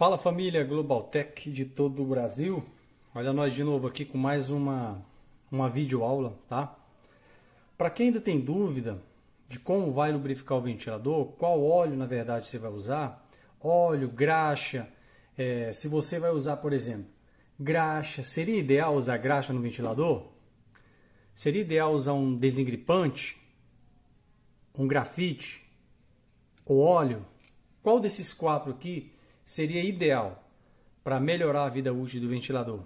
Fala família Global Tech de todo o Brasil. Olha nós de novo aqui com mais uma uma videoaula, tá? Para quem ainda tem dúvida de como vai lubrificar o ventilador, qual óleo na verdade você vai usar, óleo, graxa, é, se você vai usar, por exemplo, graxa, seria ideal usar graxa no ventilador? Seria ideal usar um desengripante, um grafite ou óleo? Qual desses quatro aqui seria ideal para melhorar a vida útil do ventilador?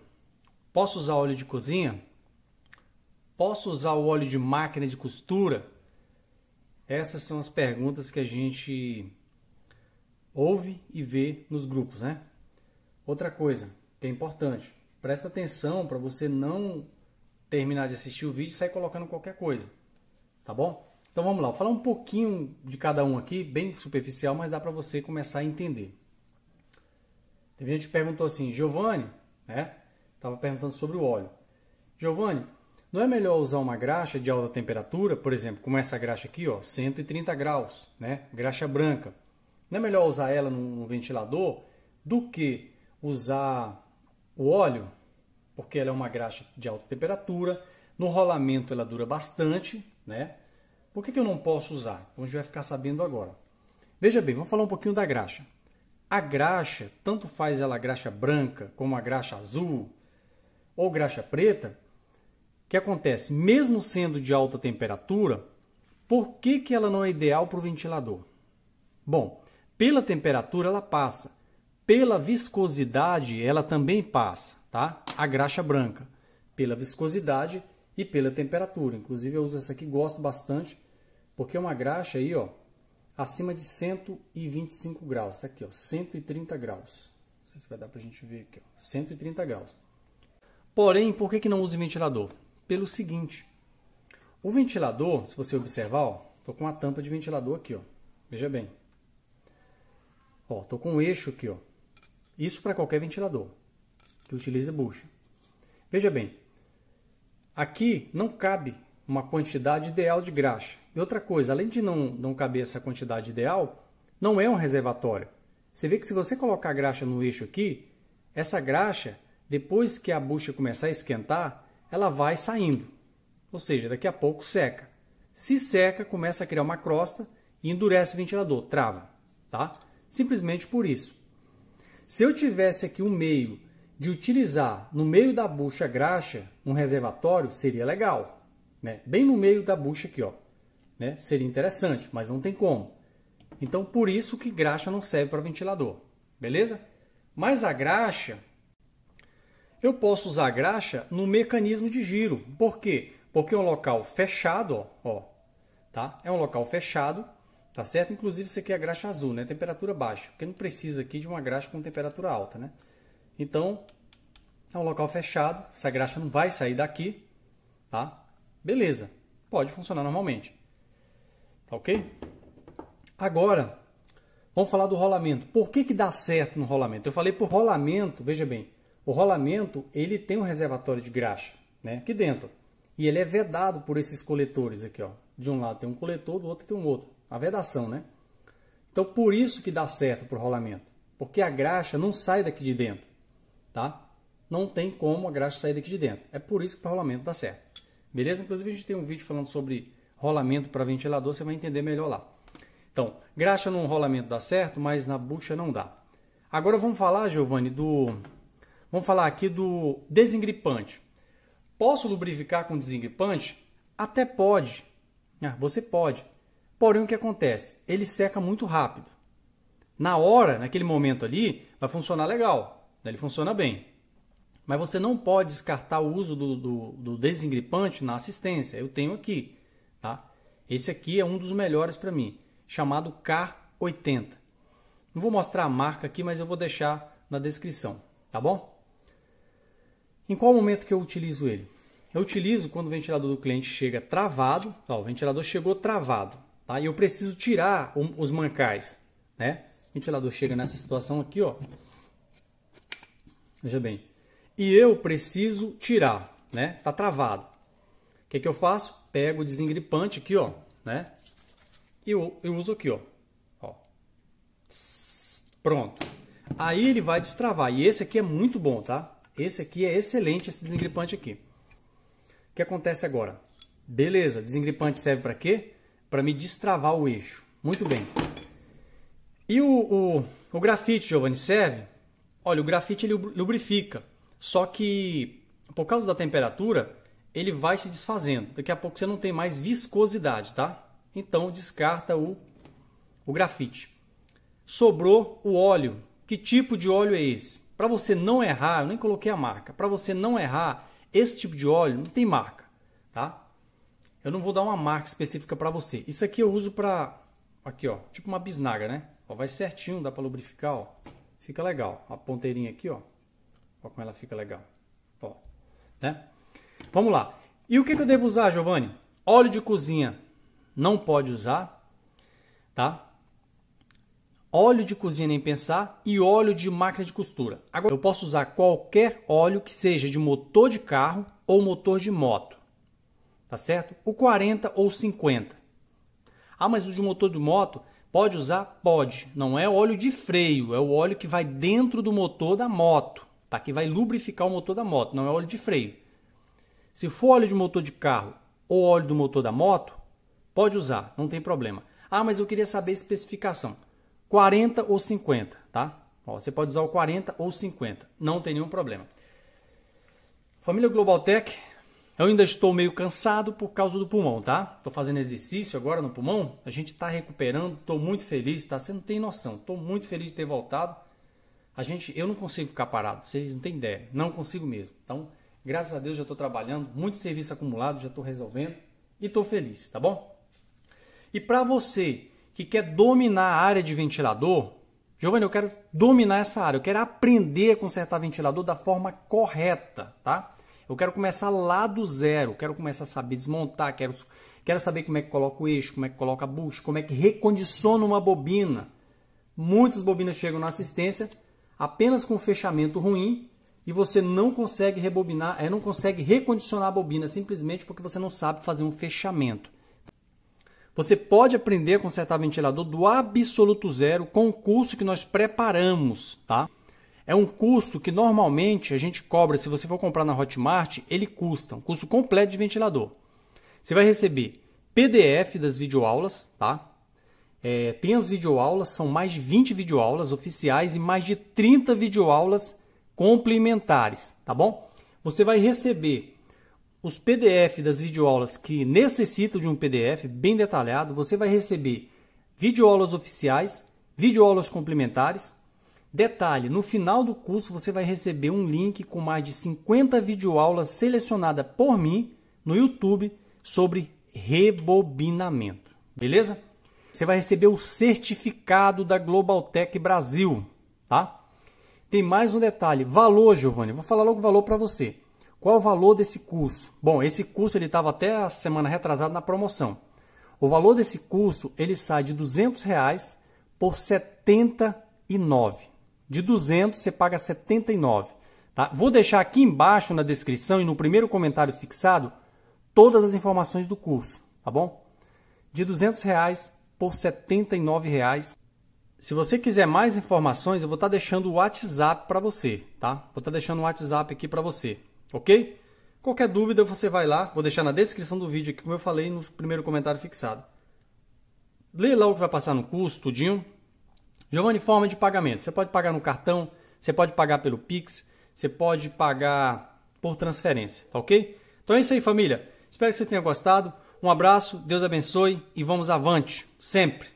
Posso usar óleo de cozinha? Posso usar o óleo de máquina de costura? Essas são as perguntas que a gente ouve e vê nos grupos, né? Outra coisa que é importante, presta atenção para você não terminar de assistir o vídeo e sair colocando qualquer coisa, tá bom? Então vamos lá, vou falar um pouquinho de cada um aqui, bem superficial, mas dá para você começar a entender. Teve gente que perguntou assim, Giovanni, né? Estava perguntando sobre o óleo. Giovanni, não é melhor usar uma graxa de alta temperatura, por exemplo, como essa graxa aqui, ó, 130 graus, né? Graxa branca. Não é melhor usar ela num ventilador do que usar o óleo, porque ela é uma graxa de alta temperatura. No rolamento ela dura bastante, né? Por que, que eu não posso usar? Então a gente vai ficar sabendo agora. Veja bem, vamos falar um pouquinho da graxa. A graxa, tanto faz ela graxa branca como a graxa azul ou graxa preta, que acontece? Mesmo sendo de alta temperatura, por que, que ela não é ideal para o ventilador? Bom, pela temperatura ela passa, pela viscosidade ela também passa, tá? A graxa branca, pela viscosidade e pela temperatura. Inclusive eu uso essa aqui, gosto bastante, porque é uma graxa aí, ó, acima de 125 graus. Está aqui, ó, 130 graus. Não sei se vai dar para a gente ver aqui. Ó, 130 graus. Porém, por que, que não use ventilador? Pelo seguinte, o ventilador, se você observar, estou com a tampa de ventilador aqui. Ó, veja bem. Estou com um eixo aqui. Ó, isso para qualquer ventilador que utilize bucha. Veja bem, aqui não cabe uma quantidade ideal de graxa. E outra coisa, além de não, não caber essa quantidade ideal, não é um reservatório. Você vê que se você colocar a graxa no eixo aqui, essa graxa, depois que a bucha começar a esquentar, ela vai saindo. Ou seja, daqui a pouco seca. Se seca, começa a criar uma crosta e endurece o ventilador, trava. Tá? Simplesmente por isso. Se eu tivesse aqui um meio de utilizar no meio da bucha graxa um reservatório, seria legal né? bem no meio da bucha aqui, ó. Né? Seria interessante, mas não tem como. Então, por isso que graxa não serve para ventilador, beleza? Mas a graxa, eu posso usar a graxa no mecanismo de giro. Por quê? Porque é um local fechado, ó, ó, tá? É um local fechado, tá certo? Inclusive, isso aqui é a graxa azul, né? Temperatura baixa, porque não precisa aqui de uma graxa com temperatura alta, né? Então, é um local fechado, essa graxa não vai sair daqui, tá? Beleza, pode funcionar normalmente. Tá ok? Agora, vamos falar do rolamento. Por que, que dá certo no rolamento? Eu falei por rolamento, veja bem, o rolamento ele tem um reservatório de graxa né, aqui dentro. E ele é vedado por esses coletores aqui. Ó. De um lado tem um coletor, do outro tem um outro. A vedação, né? Então, por isso que dá certo para o rolamento. Porque a graxa não sai daqui de dentro. Tá? Não tem como a graxa sair daqui de dentro. É por isso que o rolamento dá certo. Beleza? Inclusive a gente tem um vídeo falando sobre rolamento para ventilador, você vai entender melhor lá. Então, graxa num rolamento dá certo, mas na bucha não dá. Agora vamos falar, Giovanni, do vamos falar aqui do desengripante. Posso lubrificar com desengripante? Até pode. Ah, você pode. Porém, o que acontece? Ele seca muito rápido. Na hora, naquele momento ali, vai funcionar legal. Né? Ele funciona bem. Mas você não pode descartar o uso do, do, do desengripante na assistência. Eu tenho aqui, tá? Esse aqui é um dos melhores para mim, chamado K80. Não vou mostrar a marca aqui, mas eu vou deixar na descrição, tá bom? Em qual momento que eu utilizo ele? Eu utilizo quando o ventilador do cliente chega travado, ó, o ventilador chegou travado, tá? E eu preciso tirar os mancais, né? O ventilador chega nessa situação aqui, ó. Veja bem, e eu preciso tirar, né? Tá travado. O que, que eu faço? Pego o desengripante aqui, ó, né? E eu, eu uso aqui, ó. ó. Pronto. Aí ele vai destravar. E esse aqui é muito bom, tá? Esse aqui é excelente, esse desengripante aqui. O que acontece agora? Beleza, desengripante serve para quê? Para me destravar o eixo. Muito bem. E o, o, o grafite, Giovanni, serve? Olha, o grafite ele lubrifica. Só que, por causa da temperatura, ele vai se desfazendo. Daqui a pouco você não tem mais viscosidade, tá? Então descarta o, o grafite. Sobrou o óleo. Que tipo de óleo é esse? Para você não errar, eu nem coloquei a marca. Para você não errar, esse tipo de óleo não tem marca, tá? Eu não vou dar uma marca específica para você. Isso aqui eu uso para aqui, ó, tipo uma bisnaga, né? Ó, vai certinho, dá para lubrificar, ó. Fica legal. A ponteirinha aqui, ó. Olha como ela fica legal. Ó, né? Vamos lá. E o que, que eu devo usar, Giovanni? Óleo de cozinha não pode usar, tá? Óleo de cozinha nem pensar e óleo de máquina de costura. Agora eu posso usar qualquer óleo que seja de motor de carro ou motor de moto, tá certo? O 40 ou 50. Ah, mas o de motor de moto pode usar? Pode. Não é óleo de freio, é o óleo que vai dentro do motor da moto tá? que vai lubrificar o motor da moto, não é óleo de freio. Se for óleo de motor de carro ou óleo do motor da moto, pode usar, não tem problema. Ah, mas eu queria saber a especificação. 40 ou 50, tá? Ó, você pode usar o 40 ou 50, não tem nenhum problema. Família Global Tech, eu ainda estou meio cansado por causa do pulmão, tá? Estou fazendo exercício agora no pulmão, a gente está recuperando, estou muito feliz, tá? Você não tem noção, estou muito feliz de ter voltado. A gente, eu não consigo ficar parado, vocês não têm ideia, não consigo mesmo. Então, graças a Deus já estou trabalhando, muito serviço acumulado, já estou resolvendo e estou feliz, tá bom? E para você que quer dominar a área de ventilador, Giovanni, eu quero dominar essa área, eu quero aprender a consertar ventilador da forma correta, tá? Eu quero começar lá do zero, quero começar a saber desmontar, quero, quero saber como é que coloca o eixo, como é que coloca a bucha, como é que recondiciona uma bobina. Muitas bobinas chegam na assistência apenas com fechamento ruim e você não consegue rebobinar, é, não consegue recondicionar a bobina simplesmente porque você não sabe fazer um fechamento. Você pode aprender a consertar ventilador do absoluto zero com o curso que nós preparamos, tá? É um curso que normalmente a gente cobra, se você for comprar na Hotmart, ele custa, um curso completo de ventilador. Você vai receber PDF das videoaulas, tá? É, tem as videoaulas, são mais de 20 videoaulas oficiais e mais de 30 videoaulas complementares, tá bom? Você vai receber os PDF das videoaulas que necessitam de um PDF bem detalhado. Você vai receber videoaulas oficiais, videoaulas complementares. Detalhe, no final do curso você vai receber um link com mais de 50 videoaulas selecionadas por mim no YouTube sobre rebobinamento, beleza? você vai receber o certificado da Global Tech Brasil, tá? Tem mais um detalhe, valor, Giovanni. Vou falar logo o valor para você. Qual o valor desse curso? Bom, esse curso ele estava até a semana retrasada na promoção. O valor desse curso ele sai de 200 reais por 79. De 200 você paga 79. Tá? Vou deixar aqui embaixo na descrição e no primeiro comentário fixado todas as informações do curso, tá bom? De 200 reais por R$ 79,00. Se você quiser mais informações, eu vou estar tá deixando o WhatsApp para você, tá? Vou estar tá deixando o WhatsApp aqui para você, ok? Qualquer dúvida, você vai lá, vou deixar na descrição do vídeo aqui, como eu falei no primeiro comentário fixado. Lê lá o que vai passar no curso, tudinho. Giovanni, forma de pagamento. Você pode pagar no cartão, você pode pagar pelo Pix, você pode pagar por transferência, tá ok? Então é isso aí, família. Espero que você tenha gostado. Um abraço, Deus abençoe e vamos avante, sempre!